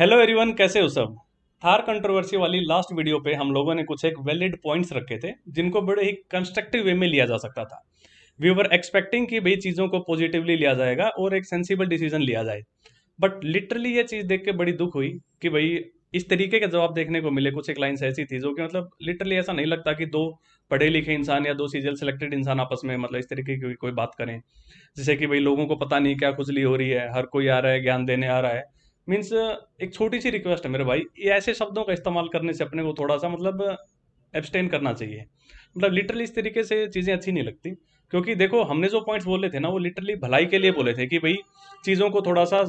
Hello everyone कैसे हो सब थार कंट्रोवर्सी वाली लास्ट वीडियो पे हम लोगों ने कुछ एक वैलिड पॉइंट्स रखे थे जिनको बड़े ही कंस्ट्रक्टिव वे में लिया जा सकता था वी वर एक्सपेक्टिंग कि भाई चीज़ों को पॉजिटिवली लिया जाएगा और एक सेंसिबल डिसीजन लिया जाए बट लिटरली ये चीज़ देख के बड़ी दुख हुई कि भाई इस तरीके के जवाब देखने को मिले कुछ एक लाइन्स ऐसी थी जो कि मतलब लिटरली ऐसा नहीं लगता कि दो पढ़े लिखे इंसान या दो सीजल सेलेक्टेड इंसान आपस में मतलब इस तरीके की कोई बात करें जैसे कि भाई लोगों को पता नहीं क्या खुजली हो रही है हर कोई आ रहा है ज्ञान देने आ रहा है मीन्स एक छोटी सी रिक्वेस्ट है मेरे भाई ये ऐसे शब्दों का इस्तेमाल करने से अपने को थोड़ा सा मतलब एब्सटेन करना चाहिए मतलब लिटरली इस तरीके से चीज़ें अच्छी नहीं लगती क्योंकि देखो हमने जो पॉइंट्स बोले थे ना वो लिटरली भलाई के लिए बोले थे कि भाई चीज़ों को थोड़ा सा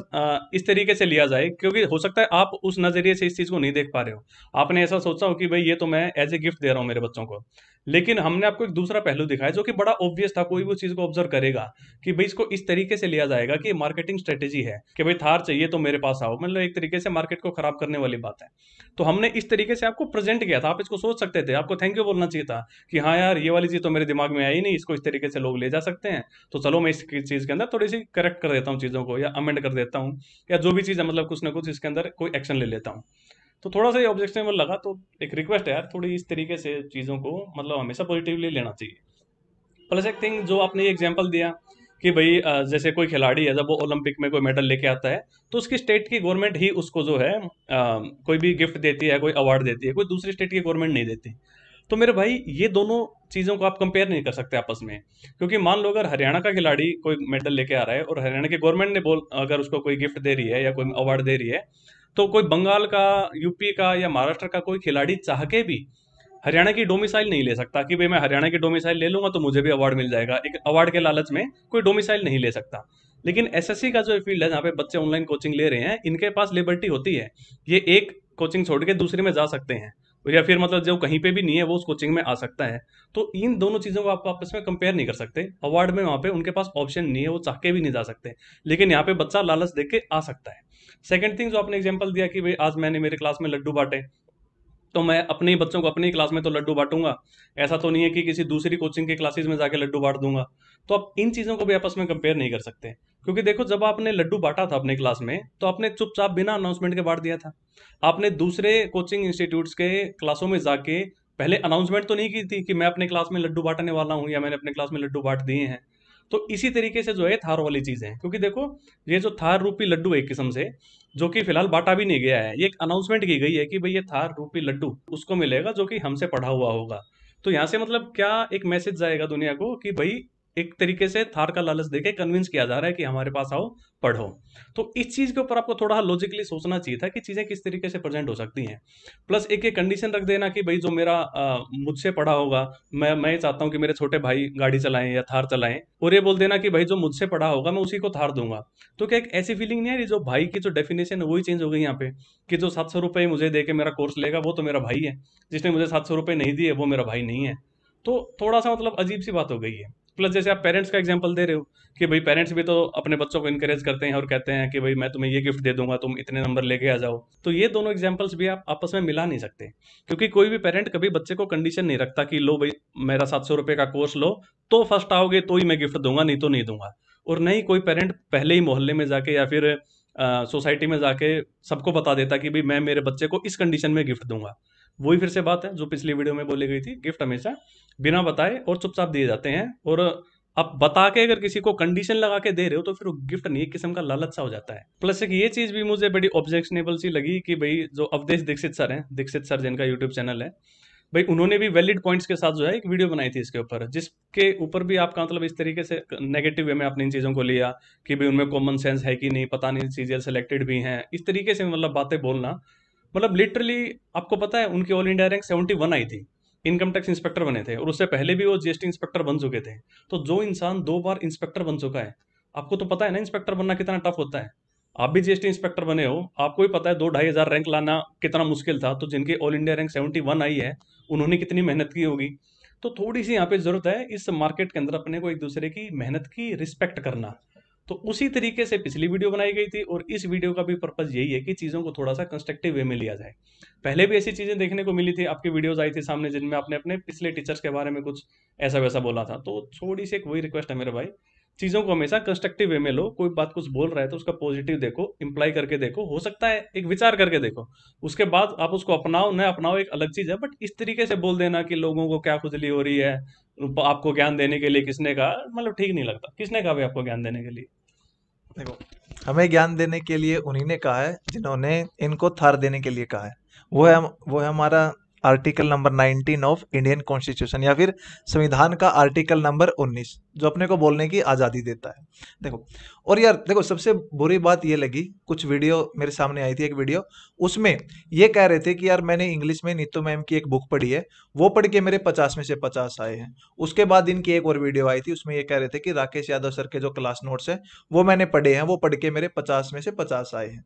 इस तरीके से लिया जाए क्योंकि हो सकता है आप उस नज़रिए से इस चीज़ को नहीं देख पा रहे हो आपने ऐसा सोचा हो कि भाई ये तो मैं एज ए गिफ्ट दे रहा हूँ मेरे बच्चों को लेकिन हमने आपको एक दूसरा पहलू दिखाया जो कि बड़ा ऑब्वियस था कोई भी चीज़ को ऑब्जर्व करेगा कि भाई इसको इस तरीके से लिया जाएगा कि मार्केटिंग स्ट्रेटेजी है कि भाई थार चाहिए तो मेरे पास आओ मतलब एक तरीके से मार्केट को खराब करने वाली बात है तो हमने इस तरीके से आपको प्रेजेंट किया था आप इसको सोच सकते थे आपको थैंक यू बोलना चाहिए था कि हाँ यार ये वाली चीज़ तो मेरे दिमाग में आई नहीं इसको इस तरीके से लोग ले जा सकते हैं तो चलो मैं इस चीज़ के अंदर थोड़ी सी करेक्ट कर देता हूँ चीज़ों को या अमेंड कर देता हूँ या जो भी चीज़ है मतलब कुछ ना कुछ इसके अंदर कोई एक्शन ले लेता हूँ तो थोड़ा सा ये ऑब्जेक्शनेबल लगा तो एक रिक्वेस्ट है यार थोड़ी इस तरीके से चीज़ों को मतलब हमेशा पॉजिटिवली लेना चाहिए प्लस एक थिंग जो आपने ये एग्जाम्पल दिया कि भाई जैसे कोई खिलाड़ी है जब वो ओलंपिक में कोई मेडल लेके आता है तो उसकी स्टेट की गवर्नमेंट ही उसको जो है कोई भी गिफ्ट देती है कोई अवार्ड देती है कोई दूसरी स्टेट की गवर्नमेंट नहीं देती तो मेरे भाई ये दोनों चीज़ों को आप कंपेयर नहीं कर सकते आपस में क्योंकि मान लो अगर हरियाणा का खिलाड़ी कोई मेडल लेके आ रहा है और हरियाणा की गवर्नमेंट ने बोल अगर उसको कोई गिफ्ट दे रही है या कोई अवार्ड दे रही है तो कोई बंगाल का यूपी का या महाराष्ट्र का कोई खिलाड़ी चाह के भी हरियाणा की डोमिसाइल नहीं ले सकता कि भाई मैं हरियाणा की डोमिसाइल ले लूंगा तो मुझे भी अवार्ड मिल जाएगा एक अवार्ड के लालच में कोई डोमिसाइल नहीं ले सकता लेकिन एसएससी का जो फील्ड है जहाँ पे बच्चे ऑनलाइन कोचिंग ले रहे हैं इनके पास लिबर्टी होती है ये एक कोचिंग छोड़ के दूसरे में जा सकते हैं या फिर मतलब जो कहीं पे भी नहीं है वो उस कोचिंग में आ सकता है तो इन दोनों चीज़ों को आप आपस में कंपेयर नहीं कर सकते अवार्ड में वहाँ पे उनके पास ऑप्शन नहीं है वो चाह के भी नहीं जा सकते लेकिन यहाँ पे बच्चा लालच देख के आ सकता है सेकंड थिंग जो आपने एग्जांपल दिया कि भाई आज मैंने मेरे क्लास में लड्डू बांटे तो मैं अपने ही बच्चों को अपनी क्लास में तो लड्डू बांटूंगा ऐसा तो नहीं है कि किसी दूसरी कोचिंग के क्लासेज में जाके लड्डू बांट दूंगा तो आप इन चीज़ों को भी आपस में कंपेयर नहीं कर सकते क्योंकि देखो जब आपने लड्डू बांटा था अपने क्लास में तो आपने चुपचाप बिना अनाउंसमेंट के बांट दिया था आपने दूसरे कोचिंग इंस्टीट्यूट्स के क्लासों में जाके पहले अनाउंसमेंट तो नहीं की थी कि मैं अपने क्लास में लड्डू बांटने वाला हूँ या मैंने अपने क्लास में लड्डू बांट दिए हैं तो इसी तरीके से जो है थार वाली चीजें क्योंकि देखो ये जो थार रूपी लड्डू है एक किस्म से जो कि फिलहाल बांटा भी नहीं गया है ये एक अनाउंसमेंट की गई है कि भाई ये थार रूपी लड्डू उसको मिलेगा जो कि हमसे पढ़ा हुआ होगा तो यहाँ से मतलब क्या एक मैसेज जाएगा दुनिया को कि भाई एक तरीके से थार का लालच देके कन्विंस किया जा रहा है कि हमारे पास आओ पढ़ो तो इस चीज़ के ऊपर आपको थोड़ा लॉजिकली सोचना चाहिए था कि चीज़ें किस तरीके से प्रेजेंट हो सकती हैं प्लस एक एक कंडीशन रख देना कि भाई जो मेरा मुझसे पढ़ा होगा मैं मैं चाहता हूँ कि मेरे छोटे भाई गाड़ी चलाएं या थार चलाएं और ये बोल देना कि भाई जो मुझसे पढ़ा होगा मैं उसी को थार दूंगा तो क्या एक ऐसी फीलिंग नहीं है जो भाई की जो डेफिनेशन है वही चेंज हो गई यहाँ पे कि जो सात सौ रुपये मुझे दे के मेरा कोर्स लेगा वो तो मेरा भाई है जिसने मुझे सात सौ रुपये नहीं दिए वो मेरा भाई नहीं है तो थोड़ा सा मतलब अजीब सी बात हो गई है प्लस जैसे आप पेरेंट्स का एग्जाम्पल दे रहे हो कि भाई पेरेंट्स भी तो अपने बच्चों को इंकरेज करते हैं और कहते हैं कि भाई मैं तुम्हें ये गिफ्ट दे दूंगा तुम इतने नंबर लेके आ जाओ तो ये दोनों एग्जाम्पल्स भी आप आपस में मिला नहीं सकते क्योंकि कोई भी पेरेंट कभी बच्चे को कंडीशन नहीं रखता कि लो भाई मेरा सात सौ रुपये का कोर्स लो तो फर्स्ट आओगे तो ही मैं गिफ्ट दूंगा नहीं तो नहीं दूंगा और नहीं कोई पेरेंट पहले ही मोहल्ले में जाके या फिर सोसाइटी में जाके सबको बता देता कि भाई मैं मेरे बच्चे को इस कंडीशन में गिफ्ट दूंगा वही फिर से बात है जो पिछली वीडियो में बोली गई थी गिफ्ट हमेशा बिना बताए और चुपचाप दिए जाते हैं और अब बता के अगर किसी को कंडीशन लगा के दे रहे हो तो फिर वो गिफ्ट नहीं एक किस्म का लालच सा हो जाता है प्लस एक ये चीज़ भी मुझे बड़ी ऑब्जेक्शनेबल सी लगी कि भाई जो अवधेश दीक्षित सर हैं दीक्षित सर जिनका यूट्यूब चैनल है भाई उन्होंने भी वैलिड पॉइंट्स के साथ जो है एक वीडियो बनाई थी इसके ऊपर जिसके ऊपर भी आपका मतलब इस तरीके से नेगेटिव वे में आपने इन चीज़ों को लिया कि भाई उनमें कॉमन सेंस है कि नहीं पता नहीं चीज़ें सेलेक्टेड भी हैं इस तरीके से मतलब बातें बोलना मतलब लिटरली आपको पता है उनकी all India rank seventy one आई थी इनकम टैक्स इंस्पेक्टर बने थे और उससे पहले भी वो जीएसटी इंस्पेक्टर बन चुके थे तो जो इंसान दो बार इंस्पेक्टर बन चुका है आपको तो पता है ना इंस्पेक्टर बनना कितना टफ होता है आप भी जीएसटी इंस्पेक्टर बने हो आपको भी पता है दो ढाई हज़ार रैंक लाना कितना मुश्किल था तो जिनकी all India rank seventy one आई है उन्होंने कितनी मेहनत की होगी तो थोड़ी सी यहाँ पे ज़रूरत है इस मार्केट के अंदर अपने को एक दूसरे की मेहनत की रिस्पेक्ट करना तो उसी तरीके से पिछली वीडियो बनाई गई थी और इस वीडियो का भी पर्पज यही है कि चीज़ों को थोड़ा सा कंस्ट्रक्टिव वे में लिया जाए पहले भी ऐसी चीज़ें देखने को मिली थी आपकी वीडियोज आई थी सामने जिनमें आपने अपने पिछले टीचर्स के बारे में कुछ ऐसा वैसा बोला था तो थोड़ी सी एक वही रिक्वेस्ट है मेरे भाई चीज़ों को हमेशा कंस्ट्रक्टिव वे में लो कोई बात कुछ बोल रहा है तो उसका पॉजिटिव देखो इम्प्लाई करके देखो हो सकता है एक विचार करके देखो उसके बाद आप उसको अपनाओ न अपनाओ एक अलग चीज़ है बट इस तरीके से बोल देना कि लोगों को क्या खुजली हो रही है आपको ज्ञान देने के लिए किसने कहा मतलब ठीक नहीं लगता किसने कहा भाई आपको ज्ञान देने के लिए देखो हमें ज्ञान देने के लिए उन्हीं ने कहा है जिन्होंने इनको थार देने के लिए कहा है वो है वो है हमारा article number 19 of Indian constitution या फिर संविधान का आर्टिकल नंबर 19 जो अपने को बोलने की आज़ादी देता है देखो और यार देखो सबसे बुरी बात ये लगी कुछ वीडियो मेरे सामने आई थी एक वीडियो उसमें ये कह रहे थे कि यार मैंने इंग्लिश में नीतू मैम की एक बुक पढ़ी है वो पढ़ के मेरे पचास में से पचास आए हैं उसके बाद इनकी एक और वीडियो आई थी उसमें ये कह रहे थे कि राकेश यादव सर के जो क्लास नोट्स हैं वो मैंने पढ़े हैं वो पढ़ के मेरे पचास में से पचास आए हैं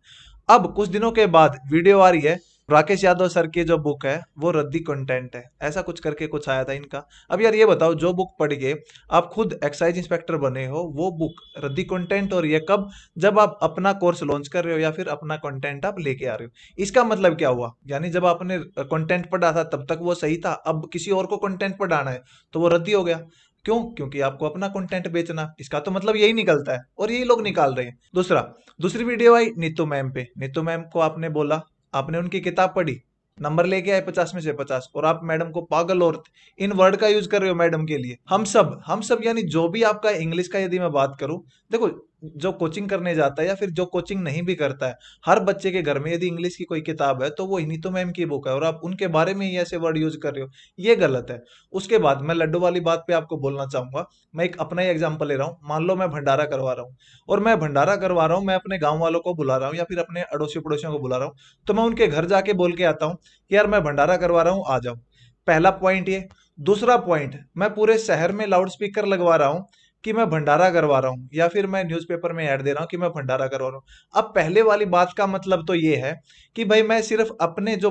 अब कुछ दिनों के बाद वीडियो आ रही है राकेश यादव सर की जो बुक है वो रद्दी कंटेंट है ऐसा कुछ करके कुछ आया था इनका अब यार ये बताओ जो बुक पढ़ गए आप खुद एक्साइज इंस्पेक्टर बने हो वो बुक रद्दी कंटेंट और ये कब जब आप अपना कोर्स लॉन्च कर रहे हो या फिर अपना कंटेंट आप लेके आ रहे हो इसका मतलब क्या हुआ यानी जब आपने कॉन्टेंट पढ़ा था तब तक वो सही था अब किसी और को कॉन्टेंट पढ़ाना है तो वो रद्दी हो गया क्यों क्योंकि आपको अपना कंटेंट बेचना इसका तो मतलब यही निकलता है और यही लोग निकाल रहे हैं दूसरा दूसरी वीडियो आई नीतू मैम पे नीतू मैम को आपने बोला आपने उनकी किताब पढ़ी नंबर लेके आए पचास में से पचास और आप मैडम को पागल और इन वर्ड का यूज कर रहे हो मैडम के लिए हम सब हम सब यानी जो भी आपका इंग्लिश का यदि मैं बात करूं देखो जो कोचिंग करने जाता है या फिर जो कोचिंग नहीं भी करता है, हर बच्चे के घर में यदि इंग्लिश की कोई किताब है, तो वो तो मैम की बुक है और आप उनके बारे में ही ऐसे वर्ड यूज़ कर रहे हो, ये गलत है। उसके बाद मैं लड्डू वाली बात पे आपको बोलना चाहूंगा मैं एक अपना ही एग्ज़ाम्पल ले रहा हूँ। मान लो मैं भंडारा करवा रहा हूँ और मैं भंडारा करवा रहा हूँ, मैं अपने गाँव वालों को बुला रहा हूँ या फिर अपने अड़ोसी-पड़ोसियों को बुला रहा हूँ, तो मैं उनके घर जाके बोल के आता हूँ कि यार मैं भंडारा करवा रहा हूँ, आ जाऊँ पहला पॉइंट ये। दूसरा पॉइंट मैं पूरे शहर में लाउड स्पीकर लगवा रहा हूँ कि मैं भंडारा करवा रहा हूँ या फिर मैं न्यूज़पेपर में ऐड दे रहा हूँ कि मैं भंडारा करवा रहा हूँ अब पहले वाली बात का मतलब तो ये है कि भाई मैं सिर्फ अपने जो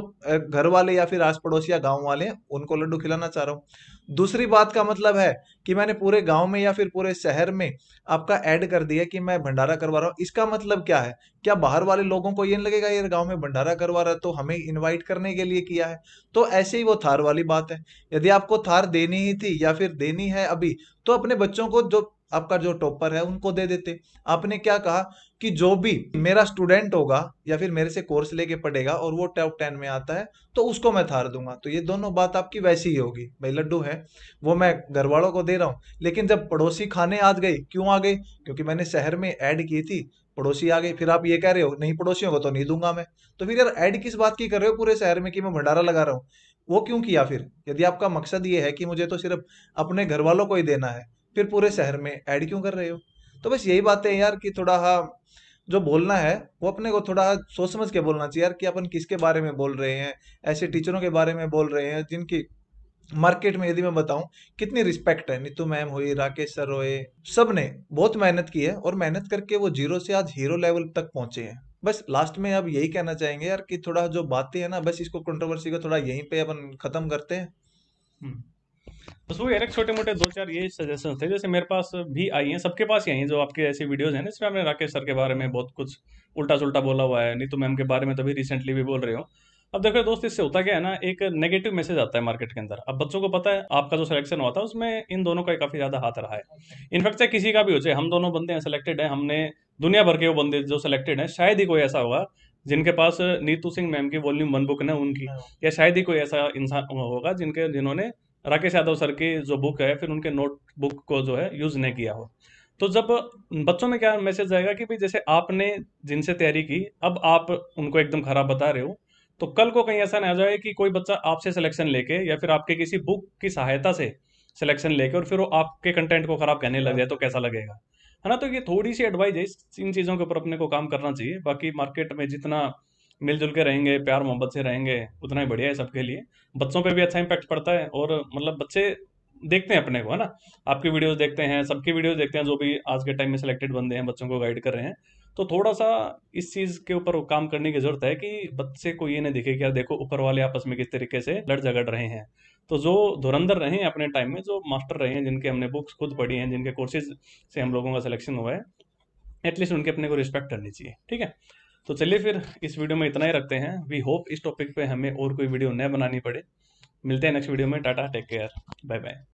घर वाले या फिर आस पड़ोस या गाँव वाले हैं उनको लड्डू खिलाना चाह रहा हूँ दूसरी बात का मतलब है कि मैंने पूरे गाँव में या फिर पूरे शहर में आपका ऐड कर दिया कि मैं भंडारा करवा रहा हूँ इसका मतलब क्या है क्या बाहर वाले लोगों को ये नहीं लगेगा यार गाँव में भंडारा करवा रहा तो हमें इन्वाइट करने के लिए किया है तो ऐसे ही वो थार वाली बात है यदि आपको थार देनी ही थी या फिर देनी है अभी तो अपने बच्चों को जो आपका जो टॉपर है उनको दे देते आपने क्या कहा कि जो भी मेरा स्टूडेंट होगा या फिर मेरे से कोर्स लेके पढ़ेगा और वो टॉप टेन में आता है तो उसको मैं थार दूंगा तो ये दोनों बात आपकी वैसी ही होगी भाई लड्डू है वो मैं घर वालों को दे रहा हूँ लेकिन जब पड़ोसी खाने आ गई क्यों आ गई क्योंकि मैंने शहर में ऐड की थी पड़ोसी आ गए फिर आप ये कह रहे हो नहीं पड़ोसियों को तो नहीं दूंगा मैं तो फिर यार ऐड किस बात की कर रहे हो पूरे शहर में कि मैं भंडारा लगा रहा हूँ वो क्यों किया फिर यदि आपका मकसद ये है कि मुझे तो सिर्फ अपने घर वालों को ही देना है फिर पूरे शहर में ऐड क्यों कर रहे हो तो बस यही बात है यार कि थोड़ा हा जो बोलना है वो अपने को थोड़ा हाँ सोच समझ के बोलना चाहिए यार कि अपन किसके बारे में बोल रहे हैं ऐसे टीचरों के बारे में बोल रहे हैं जिनकी मार्केट में यदि मैं बताऊं कितनी रिस्पेक्ट है नीतू मैम हुई राकेश सर हुए सब ने बहुत मेहनत की है और मेहनत करके वो जीरो से आज हीरो लेवल तक पहुंचे हैं बस लास्ट में अब यही कहना चाहेंगे यार कि थोड़ा जो बातें है ना बस इसको कंट्रोवर्सी को थोड़ा यहीं पे अपन खत्म करते हैं हम्म। बस वो एक छोटे मोटे दो चार ये सजेशन थे जैसे मेरे पास भी आई हैं सबके पास ही आई हैं जो आपके ऐसे वीडियोज हैं ना इसमें आपने राकेश सर के बारे में बहुत कुछ उल्टा सुल्टा बोला हुआ है नहीं तो मैम के बारे में तभी रिसेंटली भी बोल रहे हो अब देखो दोस्त इससे होता क्या है ना एक नेगेटिव मैसेज आता है मार्केट के अंदर अब बच्चों को पता है आपका जो सिलेक्शन हुआ था उसमें इन दोनों का काफी ज्यादा हाथ रहा है इनफैक्ट चाहे किसी का भी हो चाहे हम दोनों बंदे हैं सिलेक्टेड है हमने दुनिया भर के वो बंदे जो सिलेक्टेड हैं शायद ही कोई ऐसा होगा जिनके पास नीतू सिंह मैम की वॉल्यूम वन बुक है उनकी हाँ। या शायद ही कोई ऐसा इंसान होगा जिनके जिन्होंने राकेश यादव सर की जो बुक है फिर उनके नोट बुक को जो है यूज़ नहीं किया हो तो जब बच्चों में क्या मैसेज आएगा कि भाई जैसे आपने जिनसे तैयारी की अब आप उनको एकदम खराब बता रहे हो तो कल को कहीं ऐसा ना आ जाए कि कोई बच्चा आपसे सिलेक्शन लेके या फिर आपके किसी बुक की सहायता से सिलेक्शन लेके और फिर वो आपके कंटेंट को खराब कहने लग हाँ। जाए तो कैसा लगेगा है ना तो ये थोड़ी सी एडवाइज है इन चीज़ों के ऊपर अपने को काम करना चाहिए बाकी मार्केट में जितना मिलजुल के रहेंगे प्यार मोहब्बत से रहेंगे उतना ही बढ़िया है सबके लिए बच्चों पे भी अच्छा इम्पैक्ट पड़ता है और मतलब बच्चे देखते हैं अपने को है ना आपकी वीडियोस देखते हैं सबकी वीडियोस देखते हैं जो भी आज के टाइम में सिलेक्टेड बंदे हैं बच्चों को गाइड कर रहे हैं तो थोड़ा सा इस चीज़ के ऊपर काम करने की ज़रूरत है कि बच्चे को ये नहीं दिखे कि यार देखो ऊपर वाले आपस में किस तरीके से लड़ झगड़ रहे हैं तो जो धुरंधर रहे हैं अपने टाइम में जो मास्टर रहे हैं जिनके हमने बुक्स खुद पढ़ी हैं जिनके कोर्सेज से हम लोगों का सिलेक्शन हुआ है एटलीस्ट उनके अपने को रिस्पेक्ट करनी चाहिए ठीक है तो चलिए फिर इस वीडियो में इतना ही रखते हैं वी होप इस टॉपिक पे हमें और कोई वीडियो न बनानी पड़े मिलते हैं नेक्स्ट वीडियो में tata take care bye bye